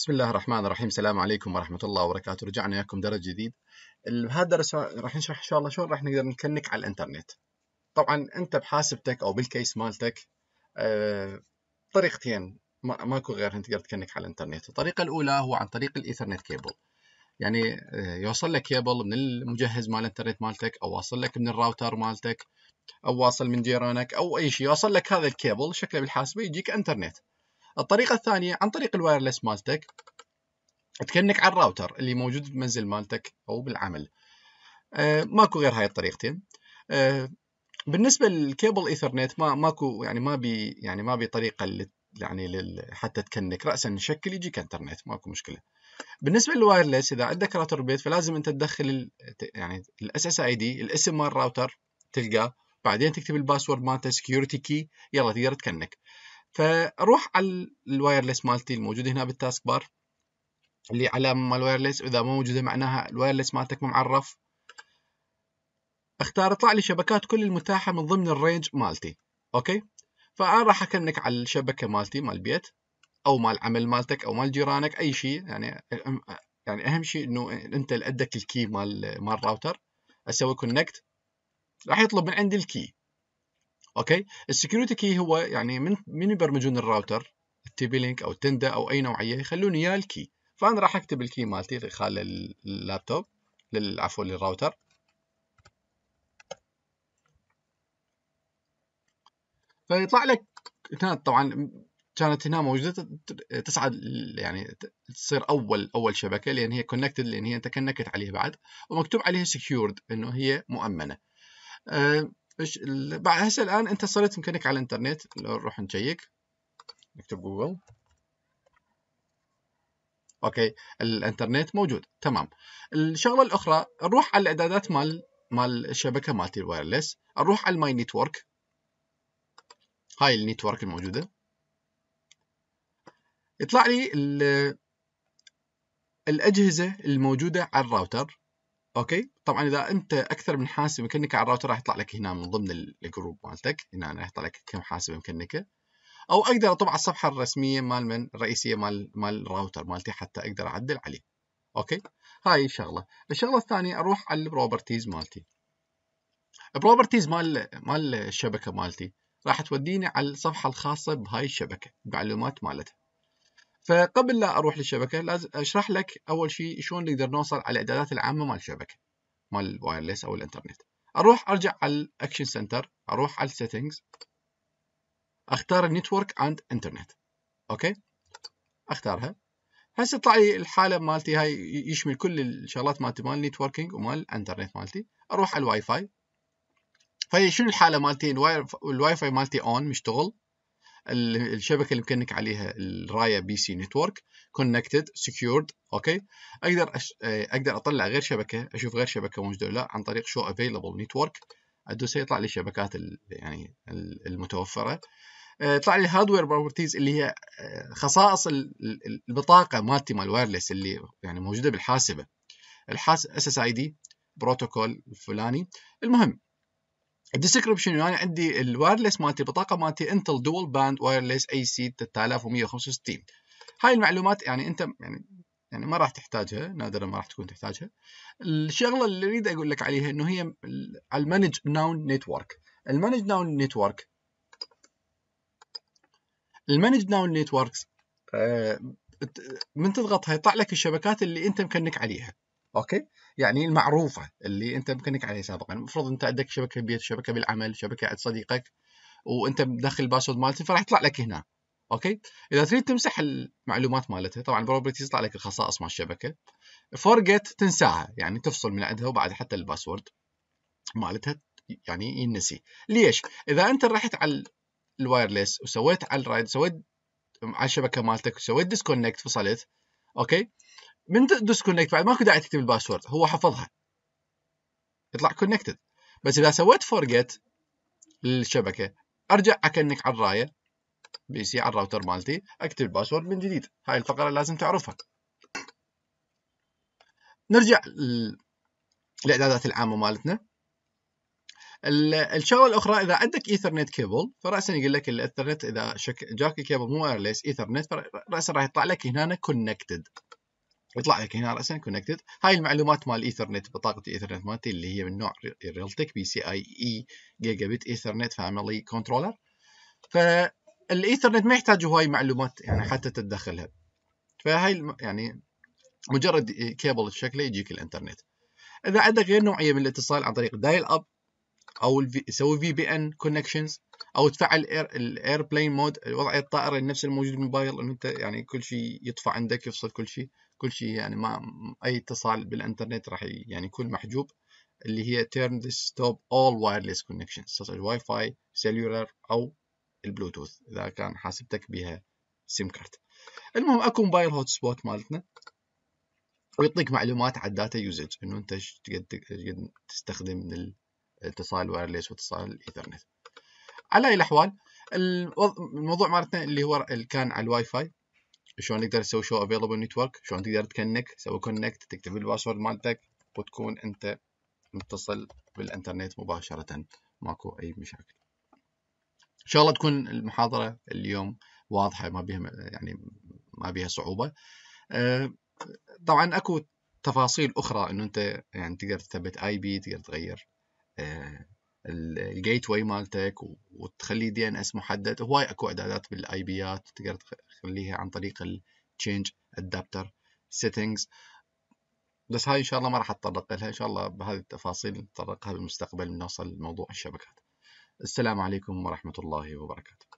بسم الله الرحمن الرحيم السلام عليكم ورحمة الله وبركاته رجعنا إياكم درس جديد بهذا الدرس راح نشرح إن شاء الله شلون راح نقدر نكنك على الإنترنت طبعا أنت بحاسبتك أو بالكيس مالتك آه طريقتين ماكو غيرها تقدر تكنك على الإنترنت الطريقة الأولى هو عن طريق الإيثرنت كيبل يعني آه، يوصل لك كيبل من المجهز مال الإنترنت مالتك أو واصل لك من الراوتر مالتك أو واصل من جيرانك أو أي شيء يوصل لك هذا الكيبل شكله بالحاسبة يجيك إنترنت الطريقة الثانية عن طريق الوايرلس مالتك تكنك على الراوتر اللي موجود بمنزل مالتك أو بالعمل آه، ماكو غير هاي الطريقتين آه، بالنسبة للكيبل إيثرنت ما ماكو يعني ما بي يعني ما بي طريقة يعني حتى تكنك رأسا شكل يجيك انترنت ماكو مشكلة بالنسبة للوايرلس إذا عندك راوتر بيت فلازم أنت تدخل يعني الاس اس اي دي الاسم مال الراوتر تلقاه بعدين تكتب الباسورد مالته سكيورتي كي يلا تقدر تكنك فروح على الوايرلس مالتي الموجوده هنا بالتاسك بار اللي على مال الوايرلس اذا مو موجوده معناها الوايرلس مالتك مو معرف اختار اطلع لي شبكات كل المتاحه من ضمن الرينج مالتي اوكي فانا راح اكلمك على الشبكه مالتي مال البيت او مال العمل مالتك او مال جيرانك اي شيء يعني يعني اهم شيء انه انت اللي عندك الكي مال مال الراوتر اسوي كونكت راح يطلب من عندي الكي اوكي السكيورتي كي هو يعني من من يبرمجون الراوتر التي بي لينك او التندا او اي نوعيه يخلون اياه الكي فانا راح اكتب الكي مالتي خلال اللابتوب عفوا للراوتر فيطلع لك هنا طبعا كانت هنا موجوده تسعد يعني تصير اول اول شبكه لان هي كونكتد لان هي انت كنكت عليها بعد ومكتوب عليها سكيورد انه هي مؤمنه آه، باش بعد هسه الان انت صرت يمكنك على الانترنت لو نروح نشيك نكتب جوجل اوكي الانترنت موجود تمام الشغله الاخرى نروح على الاعدادات مال مال الشبكه مالتي الوايرلس نروح على الماي نتورك هاي النتورك الموجوده يطلع لي الاجهزه الموجوده على الراوتر اوكي طبعا اذا انت اكثر من حاسب ميكانيكا على الراوتر راح يطلع لك هنا من ضمن الجروب مالتك هنا راح يطلع لك كم حاسب ميكانيكا او اقدر اطبع الصفحه الرسميه مال من الرئيسيه مال مال الراوتر مالتي حتى اقدر اعدل عليه اوكي هاي شغله الشغله الثانيه اروح على البروبرتيز مالتي البروبرتيز مال مال الشبكه مالتي راح توديني على الصفحه الخاصه بهاي الشبكه بمعلومات مالتها فقبل لا اروح للشبكه لازم اشرح لك اول شيء شلون نقدر نوصل على الاعدادات العامه مال الشبكه مال الوايرلس او الانترنت اروح ارجع على الاكشن سنتر اروح على السيتنجز اختار النيتورك اند انترنت اوكي اختارها هسه طلع لي الحاله مالتي هاي يشمل كل الشغلات مالتي مال النيتوركينج ومال الانترنت مالتي اروح على الواي فاي فهي شنو الحاله مالتي الواي فاي مالتي اون مشتغل الشبكه اللي مكنك عليها الرايه بي سي نتورك كونكتد سكيورد اوكي اقدر أش... آه، اقدر اطلع غير شبكه اشوف غير شبكه موجوده ولا عن طريق شو افيلبل نتورك ادوس يطلع لي الشبكات ال... يعني المتوفره آه، يطلع لي هاردوير بروبرتيز اللي هي آه، خصائص البطاقه مالتي مال الوايرلس اللي يعني موجوده بالحاسبه الحاس اس اس اي دي بروتوكول الفلاني المهم الديسكربشن انا عندي يعني الوايرلس مالتي البطاقه مالتي انتل دول باند وايرلس اي سي 3165 هاي المعلومات يعني انت يعني يعني ما راح تحتاجها نادرا ما راح تكون تحتاجها الشغله اللي اريد اقول لك عليها انه هي على المانج ناون نتورك المانج ناون نتورك المانج ناون نتوركس من تضغطها يطلع لك الشبكات اللي انت مكنك عليها اوكي يعني المعروفه اللي انت بكنك عليها سابقا المفروض انت عندك شبكه بيت شبكه بالعمل شبكه عند صديقك وانت مدخل الباسورد مالته فراح يطلع لك هنا اوكي اذا تريد تمسح المعلومات مالتها طبعا البروبرتيز يطلع لك الخصائص مال الشبكه فورجيت تنساها يعني تفصل من عندها وبعد حتى الباسورد مالتها يعني ينسي ليش اذا انت رحت على الوايرلس وسويت على الرايد سويت على الشبكه مالتك وسويت ديسكونكت فصلت اوكي من تدوس كونكت بعد ماكو داعي تكتب الباسورد هو حفظها يطلع كونكتد بس اذا سويت فورجيت للشبكه ارجع اكنك على الرايه بي سي على الراوتر مالتي اكتب الباسورد من جديد هاي الفقره لازم تعرفها نرجع الاعدادات العامه مالتنا الشغله الاخرى اذا عندك ايثرنت كيبل فراسا يقول لك الايثرنت اذا جاك الكيبل مو ايرليس ايثرنت فراسا راح يطلع لك هنا كونكتد يطلع لك هنا راسا كونكتد هاي المعلومات مال الايثرنت بطاقه الايثرنت مالتي اللي هي من نوع ريلتك بي سي اي اي جيجا بت ايثرنت فاميلي كنترولر فالايثرنت ما يحتاج هواي معلومات يعني حتى تتدخلها فهاي يعني مجرد كيبل شكله يجيك الانترنت اذا عندك غير نوعيه من الاتصال عن طريق دايل اب او تسوي في بي ان كونكشنز او تفعل الاير بلين مود وضع الطائره نفس الموجود بالموبايل انه انت يعني كل شيء يطفى عندك يفصل كل شيء كل شيء يعني ما اي اتصال بالانترنت راح يعني يكون محجوب اللي هي turn this stop all wireless connections such as Wi-Fi, cellular أو البلوتوث إذا كان حاسبتك بها سيم كارد. المهم اكو موبايل هوت سبوت مالتنا ويعطيك معلومات على الداتا يوزج انه انت تقدر تستخدم من الاتصال الوايرلس واتصال الايثرنت. على اي الاحوال الموضوع مالتنا اللي هو كان على الواي فاي شلون تقدر تسوي شو افيلبل نتورك شلون تقدر تكنك تسوي كونكت تكتب الباسورد مالتك وتكون انت متصل بالانترنت مباشره ماكو اي مشاكل ان شاء الله تكون المحاضره اليوم واضحه ما بيها يعني ما بيها صعوبه آه، طبعا اكو تفاصيل اخرى انه انت يعني تقدر تثبت اي بي تقدر تغير آه، الجيت واي مالتك وتخلي دي ان اس محدد هواي اكو اعدادات بالاي بيات تقدر تخليها عن طريق التشينج ادابتر سيتنجز بس هاي ان شاء الله ما راح اتطرق لها ان شاء الله بهذه التفاصيل نتطرقها بالمستقبل نوصل لموضوع الشبكات السلام عليكم ورحمه الله وبركاته